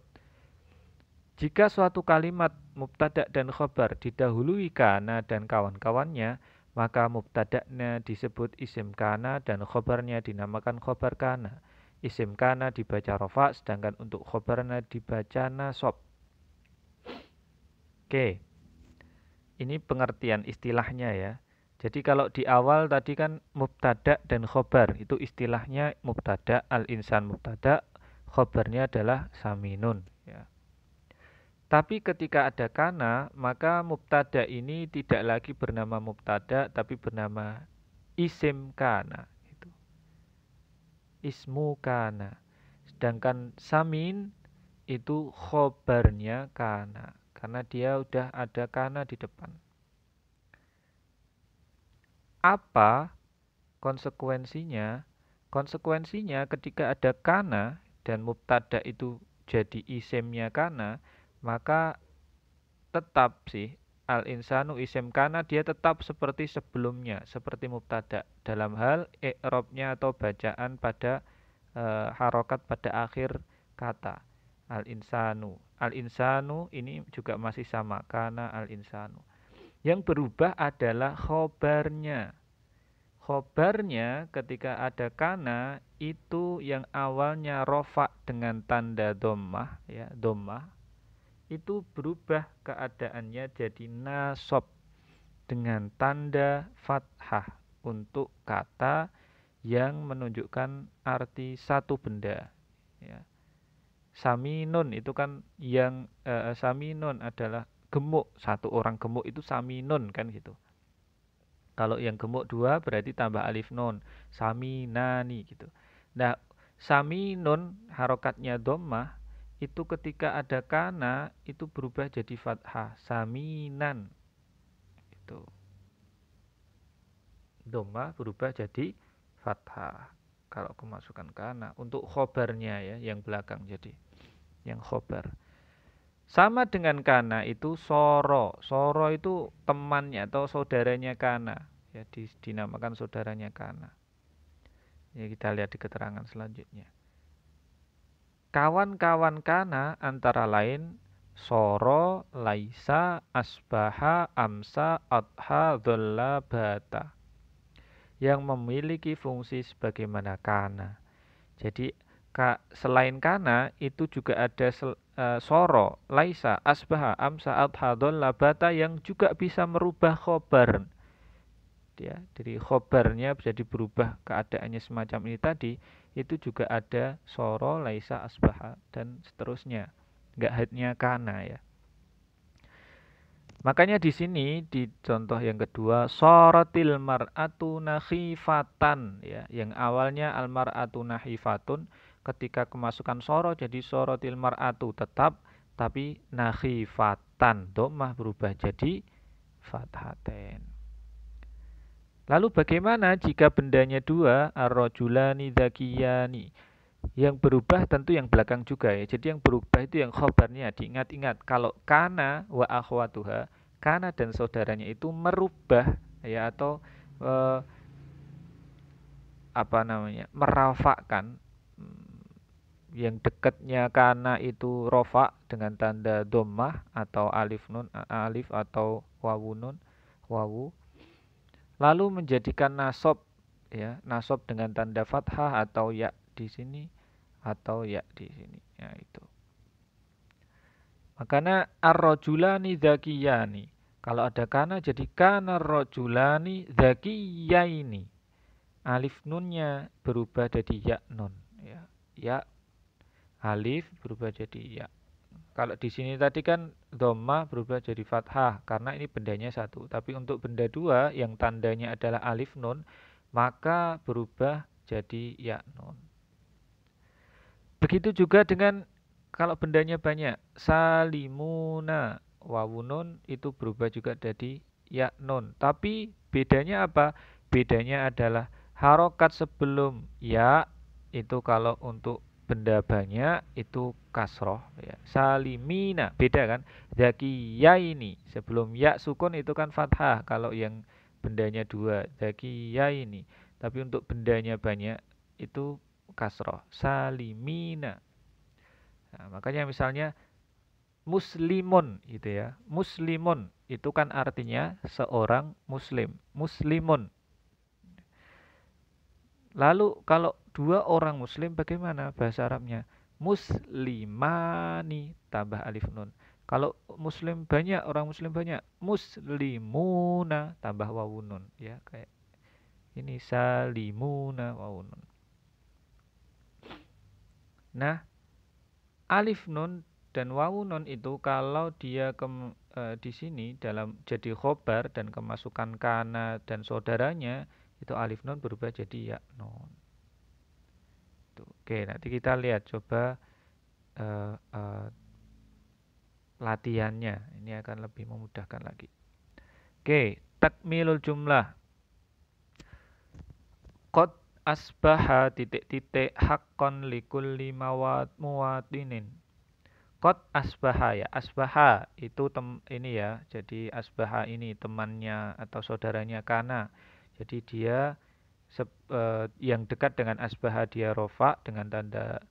jika suatu kalimat mubtada dan khobar didahului kana dan kawan-kawannya, maka mubtadaknya disebut isim kana dan khobarnya dinamakan khobar kana. Isim kana dibaca rofa, sedangkan untuk khobarnya dibaca nasob. Oke, ini pengertian istilahnya ya. Jadi kalau di awal tadi kan mubtada dan khobar itu istilahnya mubtada al insan mubtada khobarnya adalah saminun ya. Tapi ketika ada kana, maka mubtada ini tidak lagi bernama mubtada tapi bernama isim kana Itu. Ismu kana. Sedangkan samin itu khobarnya kana karena dia sudah ada kana di depan. Apa konsekuensinya? Konsekuensinya ketika ada kana dan mubtada itu jadi isimnya kana, maka tetap sih al insanu isim karena dia tetap seperti sebelumnya seperti mubtada dalam hal i'rabnya atau bacaan pada e, harokat pada akhir kata al insanu al insanu ini juga masih sama karena al insanu yang berubah adalah khobarnya khobarnya ketika ada kana itu yang awalnya rofa dengan tanda domah ya domah itu berubah keadaannya jadi nasob dengan tanda fathah untuk kata yang menunjukkan arti satu benda ya. Saminun itu kan yang e, saminun adalah gemuk satu orang gemuk itu saminun kan gitu. Kalau yang gemuk dua berarti tambah alif nun saminani gitu. Nah saminun harokatnya domah itu ketika ada kana itu berubah jadi fathah saminan itu doma berubah jadi fathah kalau kemasukan kana untuk khobarnya ya yang belakang jadi yang khobar sama dengan kana itu soro soro itu temannya atau saudaranya kana ya dinamakan saudaranya kana ya kita lihat di keterangan selanjutnya Kawan-kawan Kana antara lain Soro, Laisa, Asbaha, Amsa, Adha, dhulla, Bata yang memiliki fungsi sebagaimana kana. Jadi ka, selain kana itu juga ada sel, e, soro, laisa, asbaha, amsa, adha, dhulla, bata yang juga bisa merubah khobar. Ya, jadi khobarnya jadi berubah keadaannya semacam ini tadi itu juga ada soro laisa asbaha dan seterusnya nggak headnya kana ya makanya di sini di contoh yang kedua sorotil mar'atu nahifatan ya yang awalnya al mar'atu nahifatun ketika kemasukan soro jadi sorotil mar'atu tetap tapi nahifatan domah berubah jadi fathaten Lalu bagaimana jika bendanya dua arrojulani Zakiyani. Yang berubah tentu yang belakang juga ya. Jadi yang berubah itu yang khobarnya diingat-ingat. Kalau kana wa akhwatuha, kana dan saudaranya itu merubah ya atau e, apa namanya? merafakkan hmm, yang dekatnya kana itu rofa dengan tanda domah atau alif nun alif atau wawu nun wawu Lalu menjadikan nasab ya, nasab dengan tanda fathah atau ya di sini atau ya di sini. Ya itu. Makanya arrojulani zakiyani Kalau ada kana jadi kana rojulani zakiyaini. Alif nunnya berubah jadi ya nun. Ya, ya alif berubah jadi ya. Kalau di sini tadi kan doma berubah jadi fathah karena ini bendanya satu. Tapi untuk benda dua yang tandanya adalah alif nun, maka berubah jadi ya nun. Begitu juga dengan kalau bendanya banyak, salimuna wawunun itu berubah juga jadi ya nun. Tapi bedanya apa? Bedanya adalah harokat sebelum ya itu kalau untuk benda banyak itu kasroh ya. salimina beda kan ya ini sebelum ya sukun itu kan fathah kalau yang bendanya dua ya ini tapi untuk bendanya banyak itu kasroh salimina nah, makanya misalnya muslimun gitu ya muslimun itu kan artinya seorang muslim muslimun lalu kalau dua orang muslim bagaimana bahasa Arabnya? Muslimani tambah alif nun. Kalau muslim banyak, orang muslim banyak, muslimuna tambah wawunun ya kayak ini salimuna wawunun. Nah, alif nun dan wawunun itu kalau dia ke, e, di sini dalam jadi khobar dan kemasukan kana dan saudaranya itu alif nun berubah jadi ya nun. Oke, nanti kita lihat coba uh, uh, latihannya. Ini akan lebih memudahkan lagi. Oke, takmilul jumlah. Kot asbaha titik-titik haqqan lima mawat muwatinin. Kot asbaha ya, asbaha itu tem ini ya. Jadi asbaha ini temannya atau saudaranya karena. Jadi dia Eh, yang dekat dengan asbaha dia rofa dengan tanda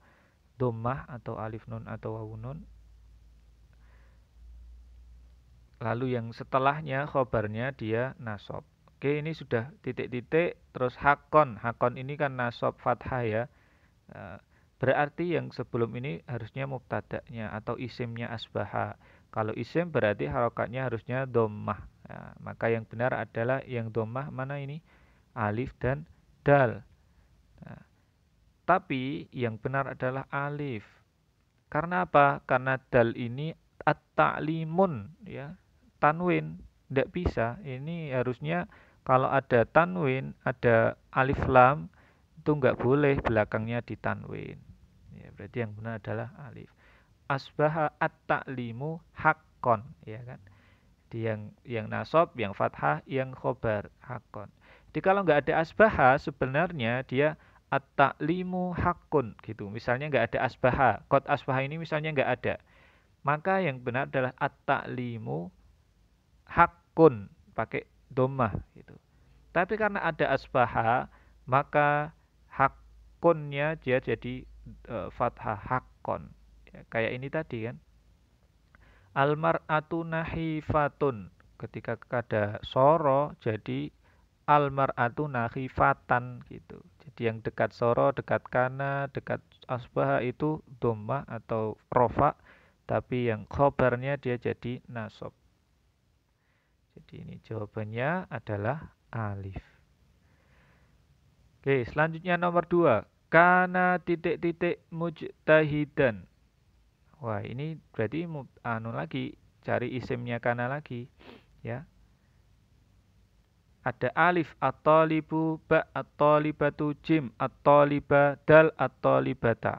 domah atau alif nun atau wawunun lalu yang setelahnya khobarnya dia nasob oke ini sudah titik-titik terus hakon hakon ini kan nasob fathah ya eh, berarti yang sebelum ini harusnya muktadaknya atau isimnya asbaha kalau isim berarti harokatnya harusnya domah ya, maka yang benar adalah yang domah mana ini alif dan Dal, Nah, tapi yang benar adalah alif. Karena apa? Karena dal ini at-ta'limun ya. Tanwin tidak bisa. Ini harusnya kalau ada tanwin, ada alif lam itu nggak boleh belakangnya ditanwin. Ya, berarti yang benar adalah alif. Asbaha at-ta'limu hakkon ya kan. Di yang yang nasab, yang fathah, yang khobar hakon. Jadi kalau nggak ada asbaha sebenarnya dia at-taklimu hakun gitu. Misalnya nggak ada asbaha, kot asbaha ini misalnya nggak ada. Maka yang benar adalah at-taklimu hakun pakai domah gitu. Tapi karena ada asbaha maka hakunnya dia jadi e, fathah hakon. Ya, kayak ini tadi kan. Almar atunahifatun Ketika ada soro jadi Almar atau nakhifatan gitu. Jadi yang dekat soro, dekat kana, dekat asbah itu domah atau rofa, tapi yang khobarnya dia jadi nasob. Jadi ini jawabannya adalah alif. Oke, selanjutnya nomor dua. Kana titik-titik mujtahidan. Wah, ini berarti anu lagi, cari isimnya kana lagi. Ya, ada alif atau libu ba atau libatu jim atau liba dal atau libata.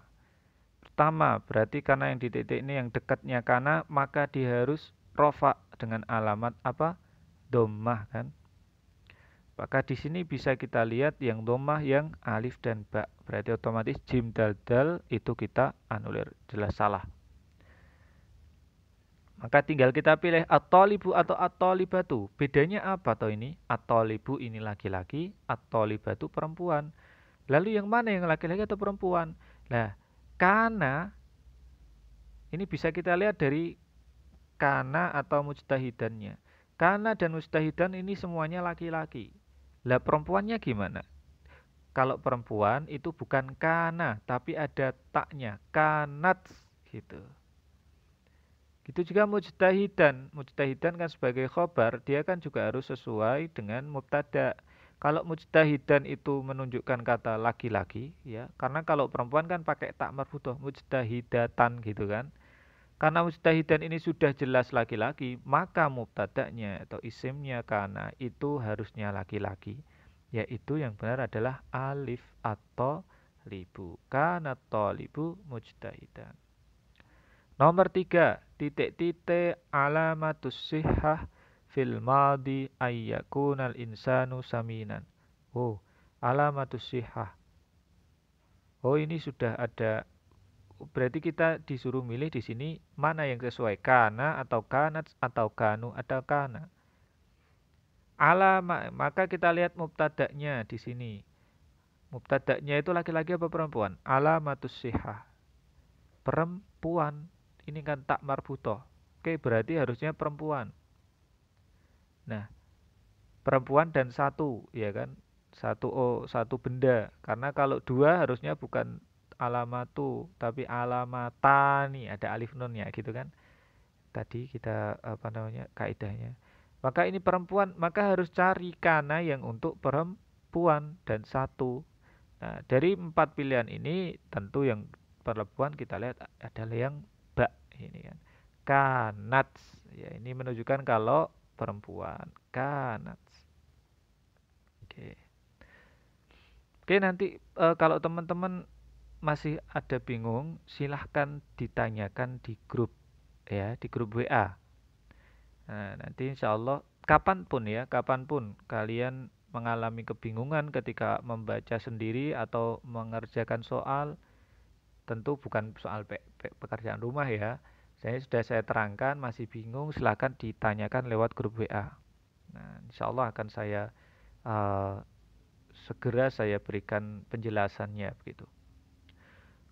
Pertama, berarti karena yang di titik ini yang dekatnya karena, maka diharus harus rofa dengan alamat apa? domah kan? Maka di sini bisa kita lihat yang domah yang alif dan ba. Berarti otomatis jim dal dal itu kita anulir. Jelas salah. Maka tinggal kita pilih atau libu atau atau libatu. Bedanya apa toh ini? Atolibu libu ini laki-laki, atolibatu libatu perempuan. Lalu yang mana yang laki-laki atau perempuan? Nah, karena ini bisa kita lihat dari kana atau mujtahidannya. Kana dan mujtahidan ini semuanya laki-laki. Lah perempuannya gimana? Kalau perempuan itu bukan kana, tapi ada taknya, kanat gitu. Gitu juga mujtahidan. Mujtahidan kan sebagai khobar, dia kan juga harus sesuai dengan mubtada. Kalau mujtahidan itu menunjukkan kata laki-laki, ya. Karena kalau perempuan kan pakai tak marfudoh mujtahidatan gitu kan. Karena mujtahidan ini sudah jelas laki-laki, maka mubtada'nya atau isimnya karena itu harusnya laki-laki. Yaitu yang benar adalah alif atau libu. Karena tolibu mujtahidan. Nomor tiga, titik-titik alamatus sihah fil madi ayyakunal insanu saminan oh alamatus sihah. oh ini sudah ada berarti kita disuruh milih di sini mana yang sesuai kana atau kanat atau kanu atau kana ala maka kita lihat mubtadaknya di sini mubtadaknya itu laki-laki apa perempuan alamatus sihah perempuan ini kan tak marbuto. Oke, berarti harusnya perempuan. Nah, perempuan dan satu, ya kan? Satu o oh, satu benda. Karena kalau dua harusnya bukan alamatu, tapi alamatani, nih, ada alif ya gitu kan. Tadi kita apa namanya? kaidahnya. Maka ini perempuan, maka harus cari kana yang untuk perempuan dan satu. Nah, dari empat pilihan ini tentu yang perempuan kita lihat adalah yang ini kan kanat ya ini menunjukkan kalau perempuan kanat oke oke nanti e, kalau teman-teman masih ada bingung silahkan ditanyakan di grup ya di grup WA nah, nanti insyaallah kapanpun ya kapanpun kalian mengalami kebingungan ketika membaca sendiri atau mengerjakan soal tentu bukan soal pe pe pekerjaan rumah ya. Saya sudah saya terangkan, masih bingung silahkan ditanyakan lewat grup WA. Nah, insya Allah akan saya uh, segera saya berikan penjelasannya begitu.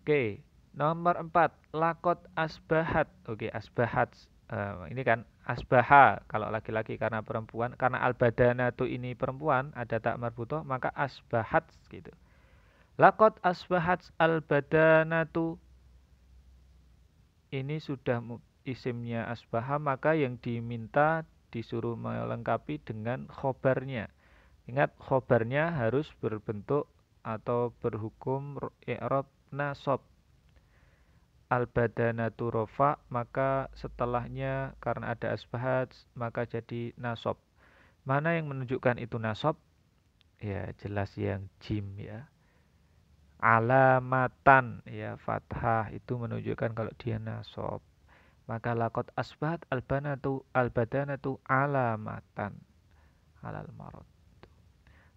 Oke, nomor empat, lakot asbahat. Oke, asbahat uh, ini kan asbaha kalau laki-laki karena perempuan karena albadana tuh ini perempuan ada tak marbutoh maka asbahat gitu Lakot asbahat al-badanatu ini sudah isimnya asbaha maka yang diminta disuruh melengkapi dengan khobarnya. Ingat khobarnya harus berbentuk atau berhukum i'rab nasab. Al-badanatu rofa maka setelahnya karena ada asbahat maka jadi nasab. Mana yang menunjukkan itu nasab? Ya jelas yang jim ya alamatan ya fathah itu menunjukkan kalau dia nasab maka lakot asbat albanatu albadanatu alamatan halal marot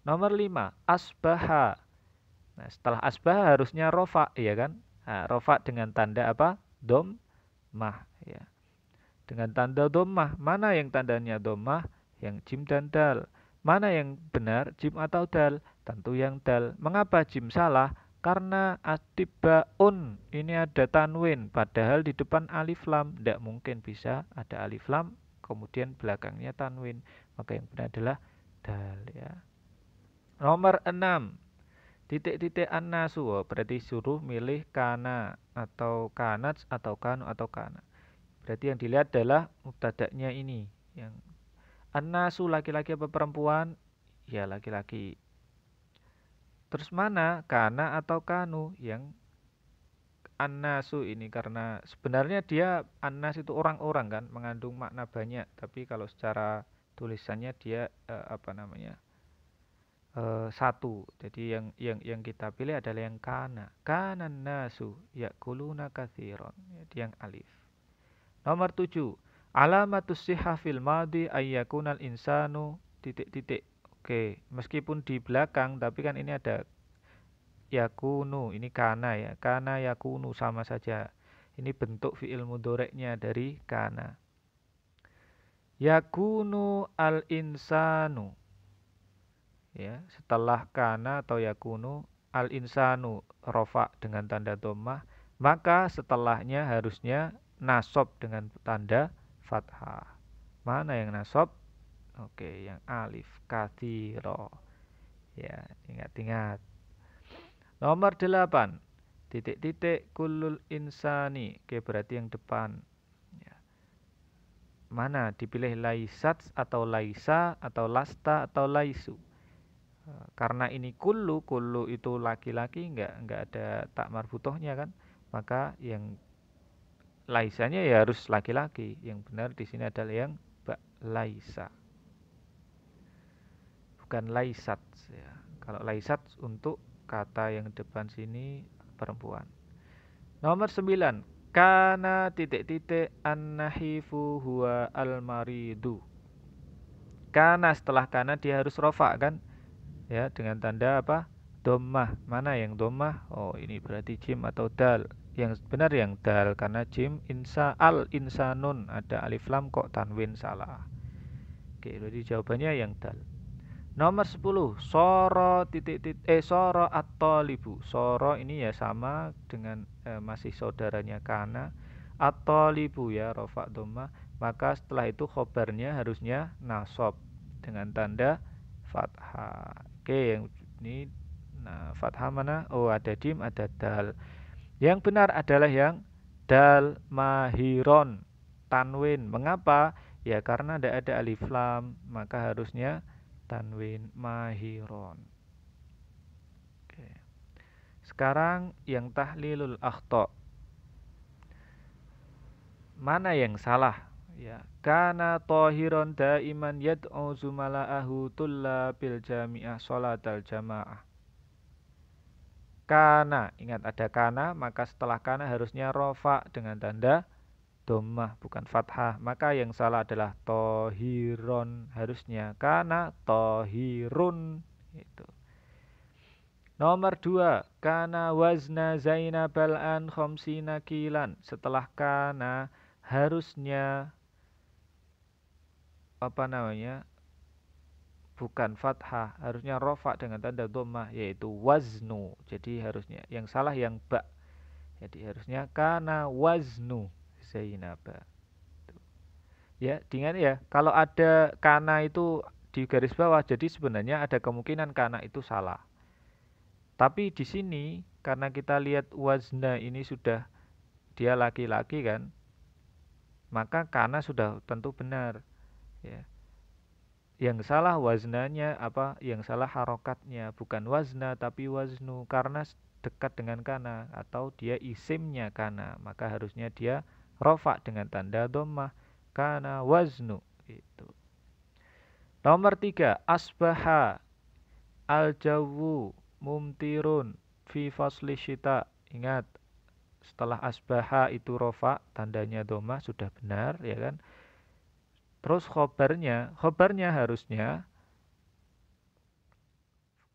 nomor lima asbaha nah setelah asbah harusnya rofa ya kan nah, rofa dengan tanda apa dom mah ya dengan tanda domah mana yang tandanya domah yang jim dan dal mana yang benar jim atau dal tentu yang dal mengapa jim salah karena atibaun ini ada tanwin padahal di depan alif lam tidak mungkin bisa ada alif lam kemudian belakangnya tanwin maka yang benar adalah dal ya nomor enam titik-titik anasu oh, berarti suruh milih kana atau kanats atau kanu atau kana berarti yang dilihat adalah mutadaknya ini yang anasu laki-laki apa perempuan ya laki-laki Terus mana kana atau kanu yang anasu ini karena sebenarnya dia anas itu orang-orang kan mengandung makna banyak tapi kalau secara tulisannya dia eh, apa namanya eh, satu jadi yang yang yang kita pilih adalah yang kana kana nasu yakuluna kathiron jadi yang alif nomor tujuh alamatus sihafil madi ayyakunal insanu titik-titik Oke, meskipun di belakang tapi kan ini ada yakunu, ini kana ya. Kana yakunu sama saja. Ini bentuk fiil mudoreknya dari kana. Yakunu al-insanu. Ya, setelah kana atau yakunu al-insanu rofa dengan tanda domah, maka setelahnya harusnya nasob dengan tanda fathah. Mana yang nasob? oke yang alif kathiro ya ingat-ingat nomor delapan titik-titik kulul insani oke berarti yang depan ya. mana dipilih laisat atau laisa atau lasta atau laisu e, karena ini kulu, kulu itu laki-laki enggak, enggak ada tak marbutohnya kan maka yang laisanya ya harus laki-laki yang benar di sini adalah yang laisa bukan laisat ya. Kalau laisat untuk kata yang depan sini perempuan. Nomor 9. Kana titik-titik annahifu huwa almaridu. Kana setelah kana dia harus rofa kan? Ya, dengan tanda apa? Domah. Mana yang domah? Oh, ini berarti jim atau dal. Yang benar yang dal karena jim insa al insanun ada alif lam kok tanwin salah. Oke, jadi jawabannya yang dal. Nomor 10, soro titik titik eh soro atau libu. Soro ini ya sama dengan eh, masih saudaranya kana atau libu ya rofa doma. Maka setelah itu khobarnya harusnya nasob dengan tanda fathah. Oke, yang ini nah fathah mana? Oh, ada jim, ada dal. Yang benar adalah yang dal mahiron tanwin. Mengapa? Ya karena tidak ada alif lam, maka harusnya tanwin mahiron. Oke. Sekarang yang tahlilul akhto. Mana yang salah? Ya, kana tahiron daiman yad'u zumala'ahu tullabil jami'ah salatal jamaah. Kana, ingat ada kana, maka setelah kana harusnya rofa dengan tanda domah bukan fathah maka yang salah adalah tohiron harusnya karena tohirun itu nomor dua karena wazna zainab an khomsina kilan setelah karena harusnya apa namanya bukan fathah harusnya rofa dengan tanda domah yaitu waznu jadi harusnya yang salah yang bak jadi harusnya karena waznu Zainaba. Ya, dengan ya, kalau ada kana itu di garis bawah, jadi sebenarnya ada kemungkinan kana itu salah. Tapi di sini karena kita lihat wazna ini sudah dia laki-laki kan, maka kana sudah tentu benar. Ya. Yang salah waznanya apa? Yang salah harokatnya bukan wazna tapi waznu karena dekat dengan kana atau dia isimnya kana maka harusnya dia rofa dengan tanda doma karena waznu itu nomor tiga asbaha al jawu mumtirun fi fasli shita. ingat setelah asbaha itu rofa tandanya doma sudah benar ya kan terus khobarnya khobarnya harusnya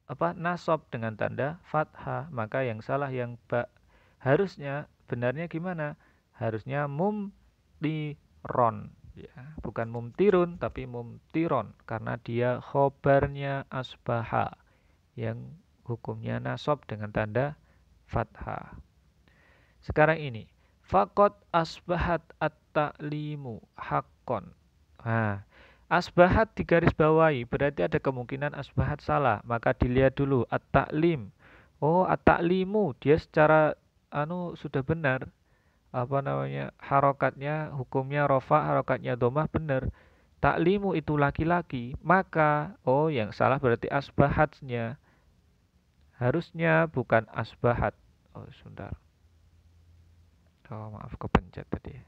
apa nasob dengan tanda fathah maka yang salah yang ba harusnya benarnya gimana harusnya mumtiron ya bukan mum tirun, tapi mum tiron karena dia khobarnya asbaha yang hukumnya nasab dengan tanda fathah sekarang ini fakot asbahat at-ta'limu hakon nah asbahat di garis bawahi berarti ada kemungkinan asbahat salah maka dilihat dulu at-ta'lim oh at-ta'limu dia secara anu sudah benar apa namanya harokatnya hukumnya rofa harokatnya domah benar taklimu itu laki-laki maka oh yang salah berarti asbahatnya harusnya bukan asbahat oh sebentar oh maaf kepencet tadi ya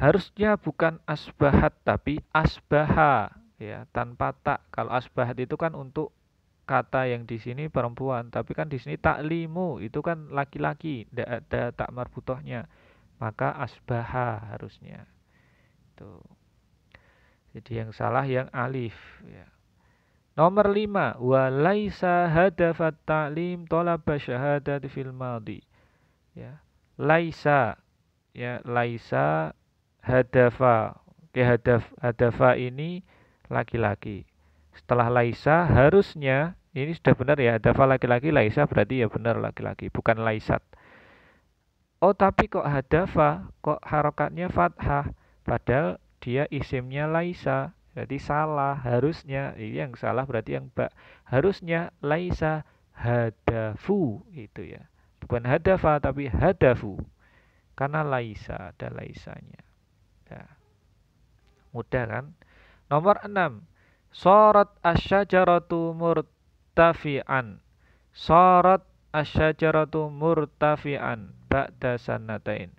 harusnya bukan asbahat tapi asbaha ya tanpa tak kalau asbahat itu kan untuk kata yang di sini perempuan tapi kan di sini taklimu itu kan laki-laki tidak -laki, ada tak marbutohnya maka asbaha harusnya itu jadi yang salah yang alif ya Nomor lima, walaisa hadafat taklim tolaba syahadat fil madi. Ya, laisa ya laisa hadafa. Oke, hadaf hadafa ini laki-laki. Setelah laisa harusnya ini sudah benar ya, hadafa laki-laki, laisa berarti ya benar laki-laki, bukan laisat. Oh, tapi kok hadafa, kok harokatnya fathah, padahal dia isimnya laisa. Jadi salah harusnya, ini yang salah berarti yang bak. Harusnya laisa hadafu itu ya. Bukan hadafa tapi hadafu. Karena laisa ada laisanya mudah kan? Nomor 6. Sorot asyajaratu murtafi'an. Sorot asyajaratu murtafi'an ba'da sanatain.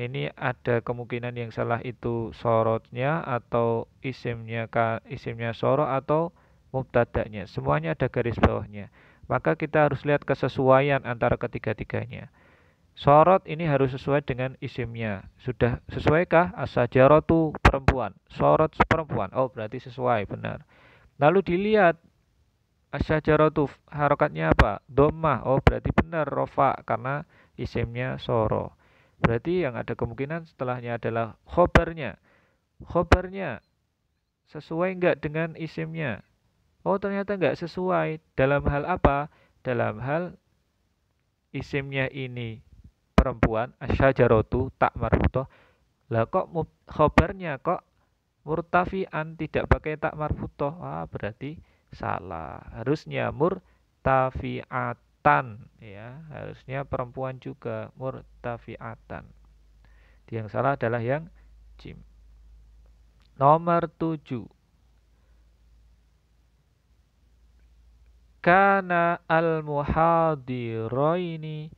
Ini ada kemungkinan yang salah itu sorotnya atau isimnya ka, isimnya sorot atau mubtada'nya. Semuanya ada garis bawahnya. Maka kita harus lihat kesesuaian antara ketiga-tiganya. Sorot ini harus sesuai dengan isimnya. Sudah sesuaikah? asajarotu perempuan. Sorot perempuan. Oh, berarti sesuai, benar. Lalu dilihat asajarotu harokatnya apa? Domah. Oh, berarti benar rofa karena isimnya soro. Berarti yang ada kemungkinan setelahnya adalah khobarnya. Khobarnya sesuai enggak dengan isimnya? Oh, ternyata enggak sesuai. Dalam hal apa? Dalam hal isimnya ini perempuan jarotu tak marfuto lah kok khobarnya kok murtafian tidak pakai tak marfuto ah berarti salah harusnya murtafiatan ya harusnya perempuan juga murtafiatan yang salah adalah yang jim nomor tujuh karena al muhadiraini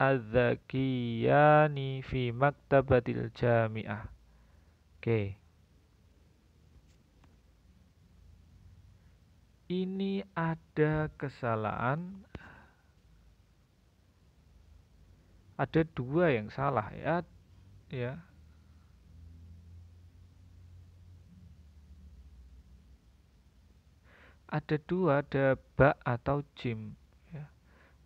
Azakiyani fi maktabatil jami'ah. Oke. Okay. Ini ada kesalahan ada dua yang salah ya ya ada dua ada ba atau jim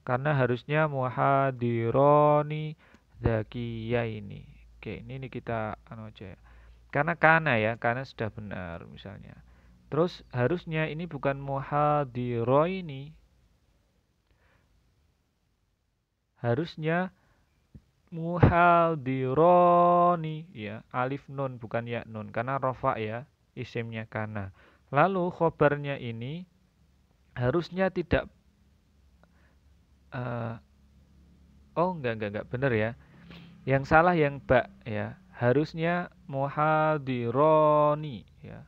karena harusnya muhadironi zakiya ini oke ini, ini kita anu aja ya. karena karena ya karena sudah benar misalnya terus harusnya ini bukan muhadiro ini harusnya muhadironi ya alif nun bukan ya nun karena rofa ya isimnya karena lalu khobarnya ini harusnya tidak uh, oh enggak enggak enggak benar ya yang salah yang bak ya harusnya muhadironi ya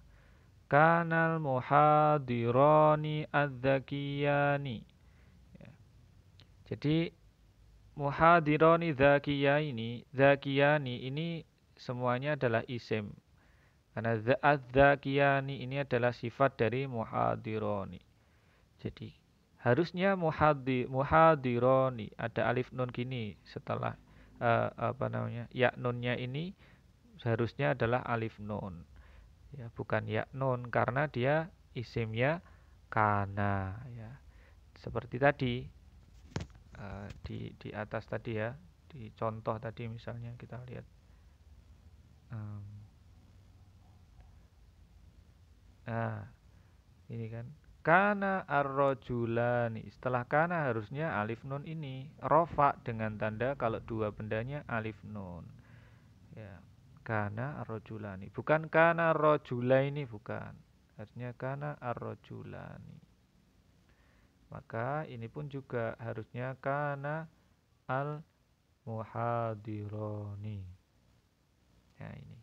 kanal muhadironi adzakiyani ya. jadi muhadironi zakiya ini zakiyani ini semuanya adalah isim karena adzakiyani ini adalah sifat dari muhadironi jadi harusnya muhadi muhadironi ada alif nun kini setelah uh, apa namanya ya nunnya ini seharusnya adalah alif nun ya bukan ya nun karena dia isimnya kana ya seperti tadi uh, di di atas tadi ya di contoh tadi misalnya kita lihat um, nah ini kan Kana arrojulani. Setelah kana harusnya alif nun ini. Rofa dengan tanda kalau dua bendanya alif nun. Ya. Kana arrojulani. Bukan kana arrojulaini, bukan. Harusnya kana arrojulani. Maka ini pun juga harusnya kana al muhadironi. Nah ya, ini.